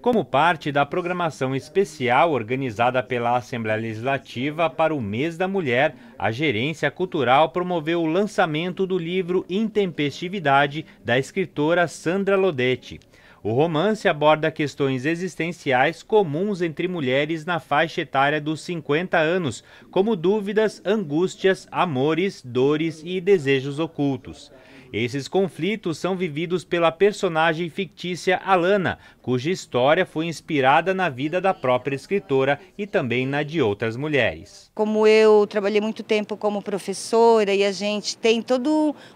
Como parte da programação especial organizada pela Assembleia Legislativa para o Mês da Mulher, a Gerência Cultural promoveu o lançamento do livro Intempestividade, da escritora Sandra Lodetti. O romance aborda questões existenciais comuns entre mulheres na faixa etária dos 50 anos, como dúvidas, angústias, amores, dores e desejos ocultos. Esses conflitos são vividos pela personagem fictícia Alana, cuja história foi inspirada na vida da própria escritora e também na de outras mulheres. Como eu trabalhei muito tempo como professora e a gente tem toda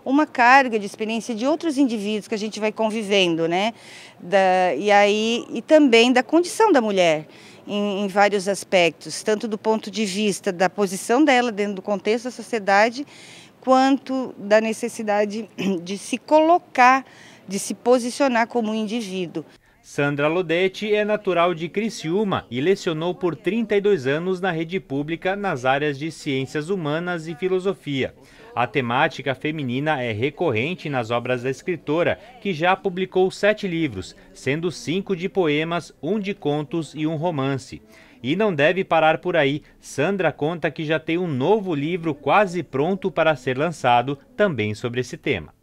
uma carga de experiência de outros indivíduos que a gente vai convivendo, né? da, e, aí, e também da condição da mulher. Em, em, vários aspectos, tanto do ponto de vista da posição dela dentro do contexto da sociedade, quanto da necessidade de se colocar, de se posicionar como um indivíduo. Sandra Lodetti é natural de Criciúma e lecionou por 32 anos na rede pública nas áreas de ciências humanas e filosofia. A temática feminina é recorrente nas obras da escritora, que já publicou sete livros, sendo cinco de poemas, um de contos e um romance. E não deve parar por aí. Sandra conta que já tem um novo livro quase pronto para ser lançado, também sobre esse tema.